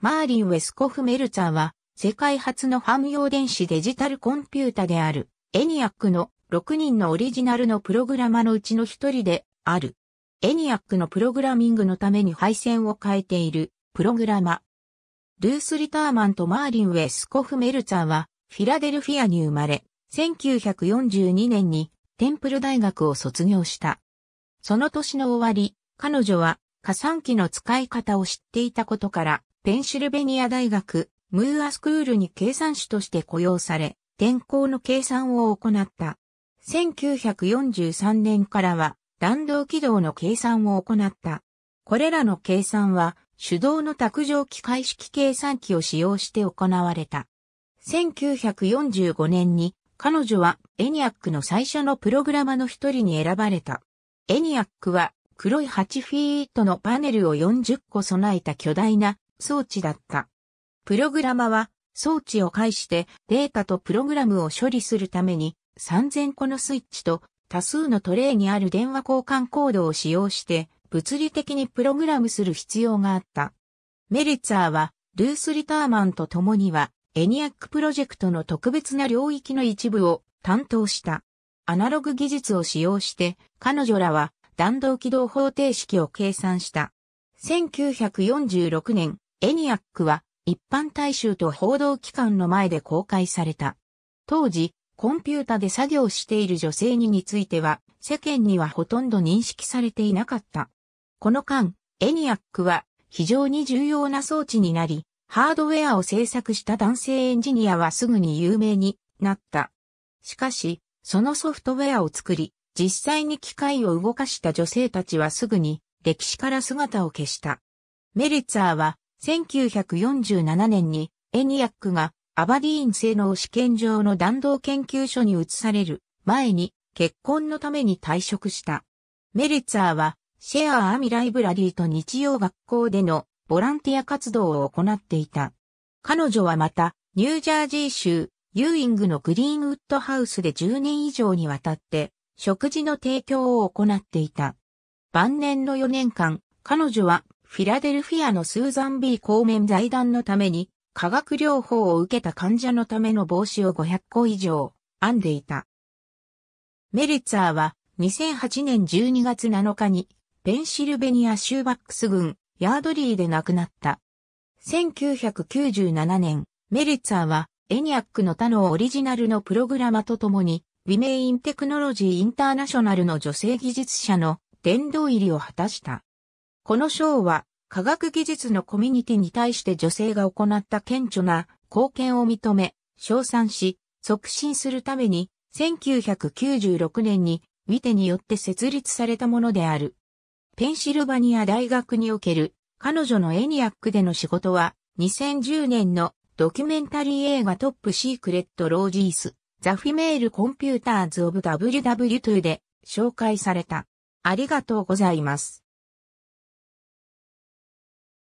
マーリン・ウェスコフ・メルツァーは、世界初の汎用電子デジタルコンピュータである、エニアックの6人のオリジナルのプログラマのうちの一人である。エニアックのプログラミングのために配線を変えている、プログラマ。ルース・リターマンとマーリン・ウェスコフ・メルツァーは、フィラデルフィアに生まれ、1942年にテンプル大学を卒業した。その年の終わり、彼女は加算機の使い方を知っていたことから、ペンシルベニア大学、ムーアスクールに計算士として雇用され、天候の計算を行った。1943年からは、弾道軌道の計算を行った。これらの計算は、手動の卓上機械式計算機を使用して行われた。1945年に、彼女はエニアックの最初のプログラマの一人に選ばれた。エニアックは黒い8フィートのパネルを40個備えた巨大な装置だった。プログラマは装置を介してデータとプログラムを処理するために3000個のスイッチと多数のトレイにある電話交換コードを使用して物理的にプログラムする必要があった。メリツァーはルース・リターマンと共にはエニアックプロジェクトの特別な領域の一部を担当した。アナログ技術を使用して彼女らは弾道軌道方程式を計算した。1946年、エニアックは一般大衆と報道機関の前で公開された。当時、コンピュータで作業している女性にについては、世間にはほとんど認識されていなかった。この間、エニアックは非常に重要な装置になり、ハードウェアを制作した男性エンジニアはすぐに有名になった。しかし、そのソフトウェアを作り、実際に機械を動かした女性たちはすぐに歴史から姿を消した。メリツァーは1947年にエニアックがアバディーン性能試験場の弾道研究所に移される前に結婚のために退職した。メルツァーはシェアアミライブラリーと日曜学校でのボランティア活動を行っていた。彼女はまたニュージャージー州ユーイングのグリーンウッドハウスで10年以上にわたって食事の提供を行っていた。晩年の4年間、彼女はフィラデルフィアのスーザン・ビー公面財団のために、化学療法を受けた患者のための帽子を500個以上編んでいた。メリッツァーは2008年12月7日にペンシルベニア州バックス郡ヤードリーで亡くなった。1997年、メリッツァーはエニアックの他のオリジナルのプログラマと共にウィメインテクノロジーインターナショナルの女性技術者の殿堂入りを果たした。この賞は科学技術のコミュニティに対して女性が行った顕著な貢献を認め、賞賛し、促進するために1996年にウィテによって設立されたものである。ペンシルバニア大学における彼女のエニアックでの仕事は2010年のドキュメンタリー映画トップシークレットロージース、ザフィメールコンピューターズオブ WW2 で紹介された。ありがとうございます。